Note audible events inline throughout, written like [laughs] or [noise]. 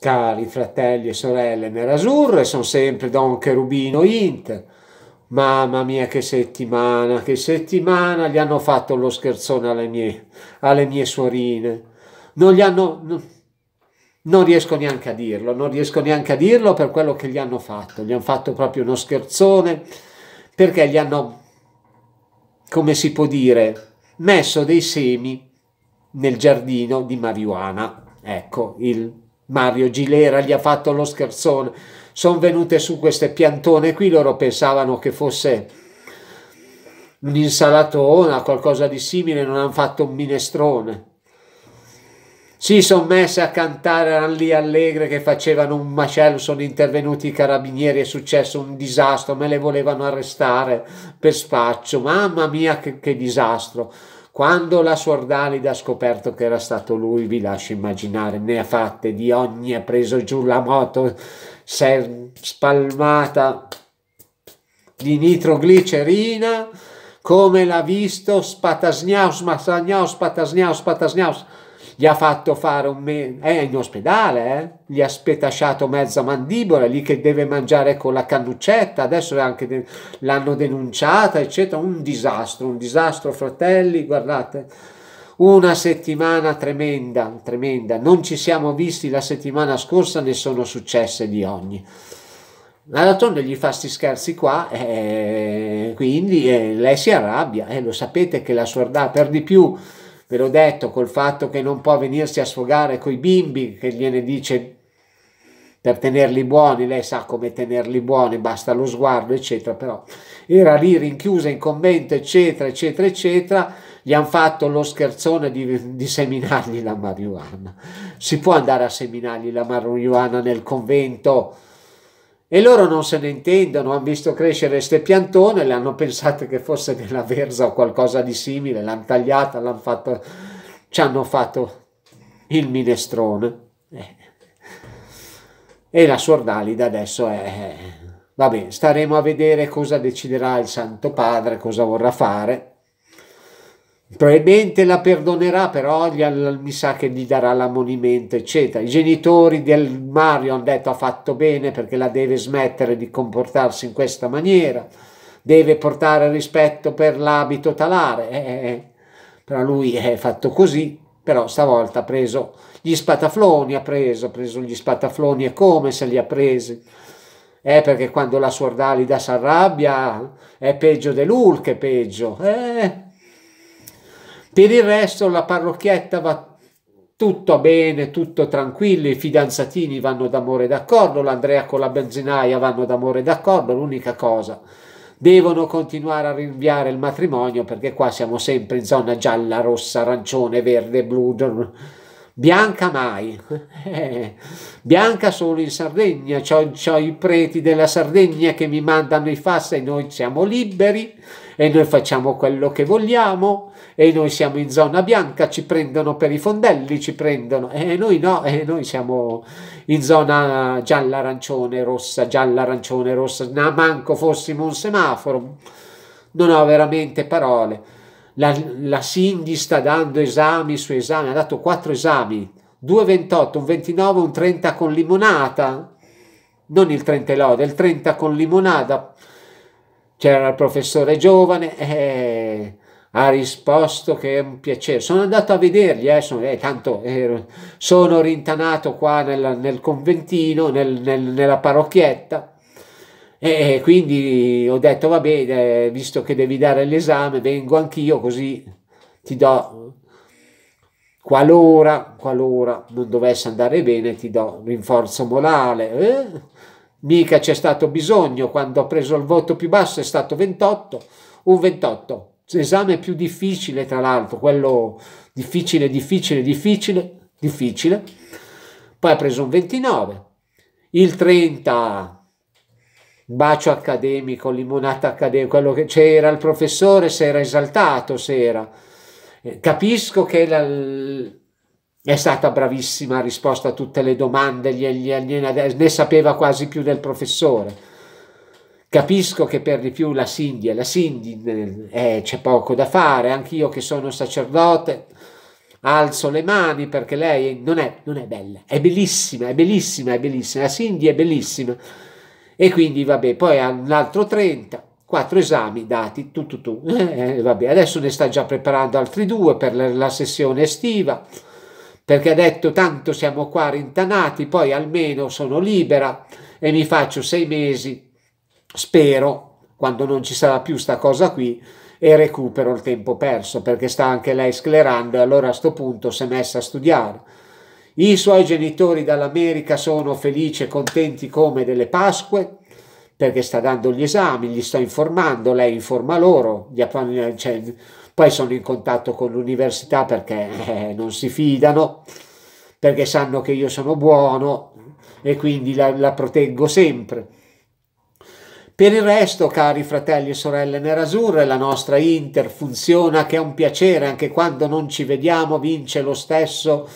Cari fratelli e sorelle nerazzurre, sono sempre Don Cherubino Int. Mamma mia che settimana, che settimana gli hanno fatto lo scherzone alle mie, alle mie suorine. Non gli hanno... No, non riesco neanche a dirlo, non riesco neanche a dirlo per quello che gli hanno fatto. Gli hanno fatto proprio uno scherzone perché gli hanno, come si può dire, messo dei semi nel giardino di marijuana. Ecco, il Mario Gilera gli ha fatto lo scherzone. Sono venute su queste piantone qui, loro pensavano che fosse un'insalatona, qualcosa di simile, non hanno fatto un minestrone. Si sono messe a cantare, erano lì allegre che facevano un macello, sono intervenuti i carabinieri, è successo un disastro, me le volevano arrestare per spaccio, mamma mia che, che disastro. Quando la Suordalida ha scoperto che era stato lui, vi lascio immaginare, ne ha fatte di ogni, ha preso giù la moto, si è spalmata di nitroglicerina, come l'ha visto, spatasniaus, masagnaus, spatasniaus, spatasniaus, spatasniaus gli ha fatto fare un mese, eh, in ospedale, eh? gli ha spetasciato mezza mandibola, lì che deve mangiare con la cannuccetta, adesso de l'hanno denunciata, eccetera, un disastro, un disastro, fratelli, guardate, una settimana tremenda, tremenda, non ci siamo visti la settimana scorsa, ne sono successe di ogni. La D'altronde gli fa questi scherzi qua, eh, quindi eh, lei si arrabbia, e eh, lo sapete che la sordà per di più ve l'ho detto, col fatto che non può venirsi a sfogare coi bimbi, che gliene dice per tenerli buoni, lei sa come tenerli buoni, basta lo sguardo, eccetera, però era lì rinchiusa in convento, eccetera, eccetera, eccetera, gli hanno fatto lo scherzone di, di, seminargli la marijuana. Si può andare a seminargli la marijuana nel convento? E loro non se ne intendono, hanno visto crescere ste piantone, le hanno pensate che fosse della verza o qualcosa di simile, l'hanno tagliata, l'hanno fatto, ci hanno fatto il minestrone. Eh. E la sordalida adesso è... Va bene, staremo a vedere cosa deciderà il Santo Padre, cosa vorrà fare probabilmente la perdonerà, però gli, mi sa che gli darà l'ammonimento, eccetera. I genitori del Mario hanno detto ha fatto bene perché la deve smettere di comportarsi in questa maniera, deve portare rispetto per l'abito talare, eh, eh, eh. però lui eh, è fatto così, però stavolta ha preso gli spatafloni, ha preso, ha preso gli spatafloni e come se li ha presi. Eh, perché quando la sordalida si arrabbia è peggio dell'Ulk, è peggio. Eh, per il resto la parrocchietta va tutto bene, tutto tranquillo, i fidanzatini vanno d'amore d'accordo, l'Andrea con la benzinaia vanno d'amore d'accordo, l'unica cosa devono continuare a rinviare il matrimonio perché qua siamo sempre in zona gialla, rossa, arancione, verde, blu, bianca mai, [laughs] eh, bianca solo in Sardegna, c'ho, c'ho i preti della Sardegna che mi mandano i fassa e noi siamo liberi e noi facciamo quello che vogliamo e noi siamo in zona bianca, ci prendono per i fondelli, ci prendono e noi no, e noi siamo in zona gialla, arancione, rossa, gialla, arancione, rossa, no, manco fossimo un semaforo, non ho veramente parole. La, la Singhi sta dando esami su esami, ha dato quattro esami, 2,28, un 29, un 30 con limonata, non il 30 lode, il 30 con limonata c'era il professore giovane e eh, ha risposto che è un piacere. Sono andato a vederli, eh, sono, eh, tanto eh, sono rintanato qua nel, nel conventino, nel, nel, nella parrocchietta. E quindi ho detto, va bene, eh, visto che devi dare l'esame, vengo anch'io così ti do, qualora, qualora non dovesse andare bene, ti do rinforzo morale. Eh? Mica c'è stato bisogno, quando ho preso il voto più basso è stato 28, un 28. Esame più difficile, tra l'altro, quello difficile, difficile, difficile, difficile. Poi ha preso un 29. Il 30, bacio accademico, limonata accademica, quello che c'era, il professore si era esaltato, si era... Eh, capisco che la, è stata bravissima, ha risposto a tutte le domande, gli, gli, gli, ne sapeva quasi più del professore. Capisco che per di più la Cindy è la Cindy, eh, c'è poco da fare, anch'io che sono sacerdote alzo le mani perché lei non è, non è bella, è bellissima, è bellissima, è bellissima, la Cindy è bellissima. E quindi vabbè, poi ha un altro 30, quattro esami dati, tu tu tu, [laughs] eh, vabbè, adesso ne sta già preparando altri due per la, la sessione estiva perché ha detto tanto siamo qua rintanati, poi almeno sono libera e mi faccio sei mesi, spero, quando non ci sarà più sta cosa qui, e recupero il tempo perso, perché sta anche lei sclerando e allora a sto punto si è messa a studiare. I suoi genitori dall'America sono felici e contenti come delle Pasque, perché sta dando gli esami, gli sta informando, lei informa loro, gli, cioè, poi sono in contatto con l'università perché eh, non si fidano, perché sanno che io sono buono e quindi la, la proteggo sempre. Per il resto, cari fratelli e sorelle nerazzurre, la nostra Inter funziona che è un piacere anche quando non ci vediamo, vince lo stesso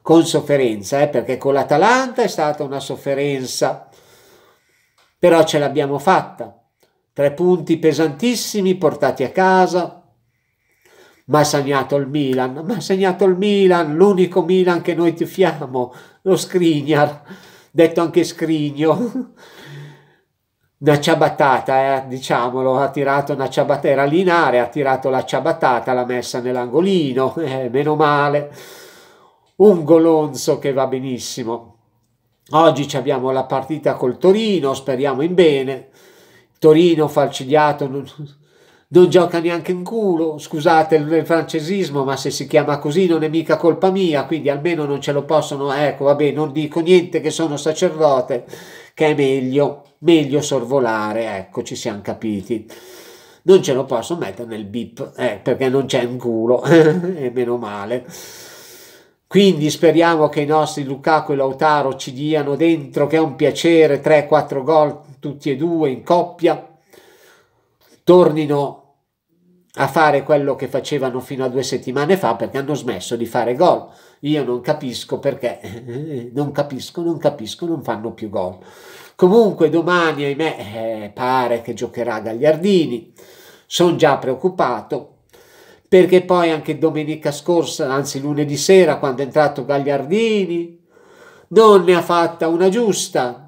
con sofferenza, eh, perché con l'Atalanta è stata una sofferenza, però ce l'abbiamo fatta. Tre punti pesantissimi portati a casa, ma ha segnato il Milan, ma ha segnato il Milan, l'unico Milan che noi tifiamo, lo Skriniar, detto anche Scrigno. Una ciabattata, eh, diciamolo, ha tirato una ciabattata, era lì in area, ha tirato la ciabattata, l'ha messa nell'angolino, [laughs] eh, meno male. Un golonzo che va benissimo. Oggi abbiamo la partita col Torino, speriamo in bene. Torino falcidiato, non gioca neanche in culo, scusate il francesismo, ma se si chiama così non è mica colpa mia, quindi almeno non ce lo possono, ecco, vabbè, non dico niente che sono sacerdote, che è meglio, meglio sorvolare, ecco, ci siamo capiti. Non ce lo posso mettere nel bip, eh, perché non c'è un culo, [laughs] e meno male. Quindi speriamo che i nostri Lukaku e Lautaro ci diano dentro, che è un piacere, 3-4 gol tutti e due in coppia, tornino a fare quello che facevano fino a due settimane fa perché hanno smesso di fare gol. Io non capisco perché, [laughs] non capisco, non capisco, non fanno più gol. Comunque domani, ahimè, eh, pare che giocherà Gagliardini, sono già preoccupato perché poi anche domenica scorsa, anzi lunedì sera, quando è entrato Gagliardini, non ne ha fatta una giusta,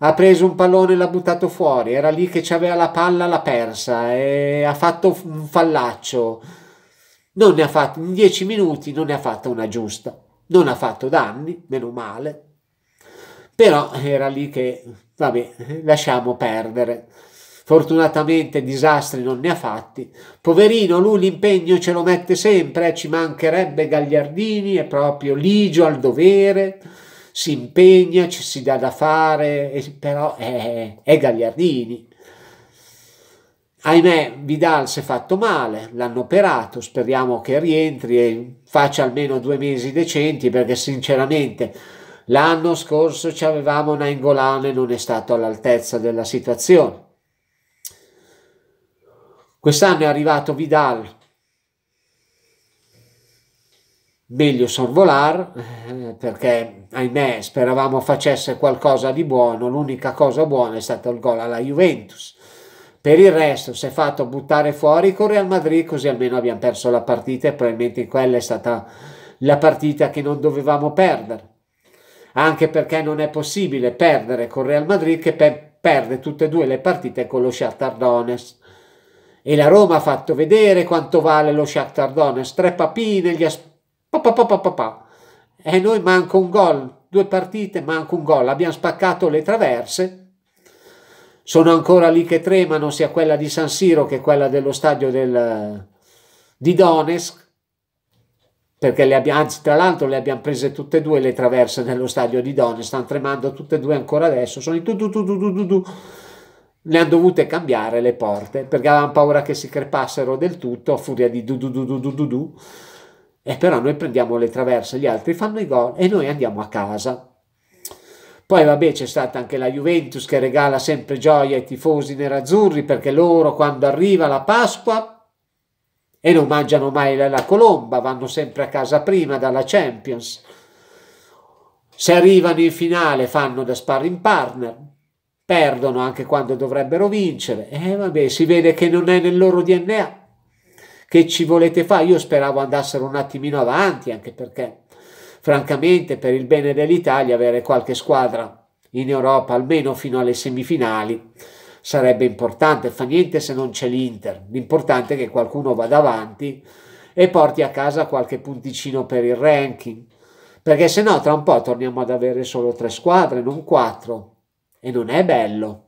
ha preso un pallone e l'ha buttato fuori, era lì che aveva la palla, l'ha persa e ha fatto un fallaccio. Non ne ha fatto, in dieci minuti non ne ha fatta una giusta, non ha fatto danni, meno male, però era lì che, vabbè, lasciamo perdere. Fortunatamente disastri non ne ha fatti. Poverino, lui l'impegno ce lo mette sempre, eh, ci mancherebbe Gagliardini, è proprio ligio al dovere si impegna, ci si dà da fare, però è, è Gagliardini. Ahimè, Vidal si è fatto male, l'hanno operato, speriamo che rientri e faccia almeno due mesi decenti perché sinceramente l'anno scorso ci avevamo una Ingolan e non è stato all'altezza della situazione. Quest'anno è arrivato Vidal meglio sorvolare eh, perché ahimè speravamo facesse qualcosa di buono, l'unica cosa buona è stato il gol alla Juventus. Per il resto si è fatto buttare fuori con Real Madrid così almeno abbiamo perso la partita e probabilmente quella è stata la partita che non dovevamo perdere. Anche perché non è possibile perdere con Real Madrid che pe perde tutte e due le partite con lo Shakhtar Donetsk e la Roma ha fatto vedere quanto vale lo Shakhtar Donetsk, tre papine, gli, Pa, pa, pa, e noi manca un gol, due partite manca un gol, abbiamo spaccato le traverse, sono ancora lì che tremano sia quella di San Siro che quella dello stadio del, di Donetsk, perché le abbiamo, anzi tra l'altro le abbiamo prese tutte e due le traverse nello stadio di Donetsk, stanno tremando tutte e due ancora adesso, sono in tu tu tu tu tu tu, tu. le hanno dovute cambiare le porte perché avevano paura che si crepassero del tutto a furia di du du du du du du, du. E eh, però noi prendiamo le traverse, gli altri fanno i gol e noi andiamo a casa. Poi vabbè c'è stata anche la Juventus che regala sempre gioia ai tifosi nerazzurri perché loro quando arriva la Pasqua e non mangiano mai la colomba, vanno sempre a casa prima dalla Champions. Se arrivano in finale fanno da sparring partner, perdono anche quando dovrebbero vincere. E eh, vabbè, si vede che non è nel loro DNA che ci volete fare? Io speravo andassero un attimino avanti, anche perché francamente per il bene dell'Italia avere qualche squadra in Europa, almeno fino alle semifinali, sarebbe importante. Fa niente se non c'è l'Inter, l'importante è che qualcuno vada avanti e porti a casa qualche punticino per il ranking, perché se no tra un po' torniamo ad avere solo tre squadre, non quattro, e non è bello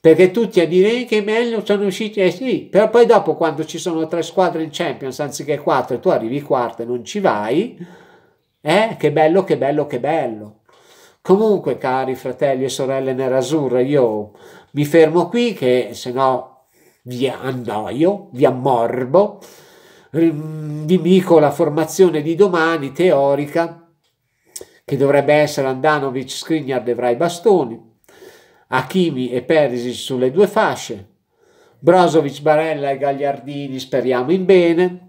perché tutti a dire eh, che i meglio sono usciti, eh sì, però poi dopo quando ci sono tre squadre in Champions anziché quattro e tu arrivi quarta e non ci vai, eh, che bello, che bello, che bello. Comunque, cari fratelli e sorelle nerazzurra, io mi fermo qui che se no vi annoio, vi ammorbo, vi dico la formazione di domani teorica che dovrebbe essere Andanovic, Skriniar, Devrai, Bastoni, Hakimi e Perisic sulle due fasce, Brozovic, Barella e Gagliardini speriamo in bene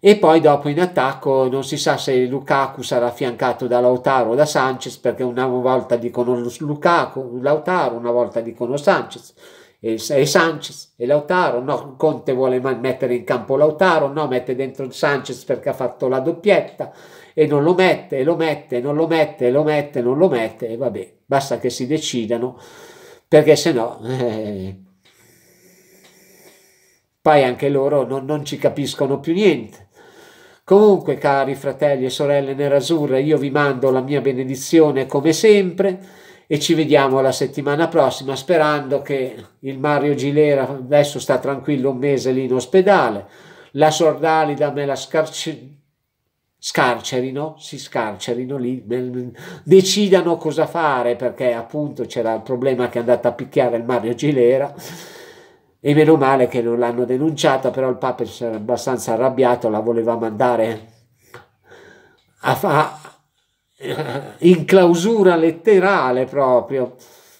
e poi dopo in attacco non si sa se Lukaku sarà affiancato da Lautaro o da Sanchez perché una volta dicono Lukaku, Lautaro, una volta dicono Sanchez e, e Sanchez e Lautaro, no Conte vuole mettere in campo Lautaro, no mette dentro Sanchez perché ha fatto la doppietta e non lo mette, e lo mette, non lo mette, lo mette, non lo mette e va bene basta che si decidano, perché se no eh, poi anche loro non, non ci capiscono più niente. Comunque, cari fratelli e sorelle nerazzurre, io vi mando la mia benedizione come sempre e ci vediamo la settimana prossima sperando che il Mario Gilera adesso sta tranquillo un mese lì in ospedale, la sordalida me la scarci scarcerino, si scarcerino lì, decidano cosa fare perché appunto c'era il problema che è andata a picchiare il Mario Gilera e meno male che non l'hanno denunciata, però il Papa si era abbastanza arrabbiato, la voleva mandare a fa- in clausura letterale proprio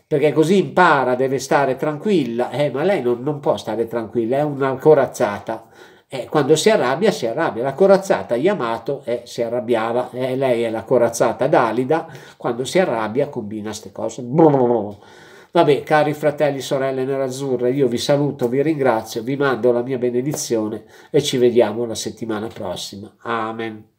perché così impara, deve stare tranquilla, eh, ma lei non, non può stare tranquilla, è una corazzata, eh, quando si arrabbia, si arrabbia. La corazzata Yamato eh, si arrabbiava, eh, lei è la corazzata d'Alida, quando si arrabbia combina queste cose. Vabbè, cari fratelli, sorelle nerazzurre, io vi saluto, vi ringrazio, vi mando la mia benedizione e ci vediamo la settimana prossima. Amen.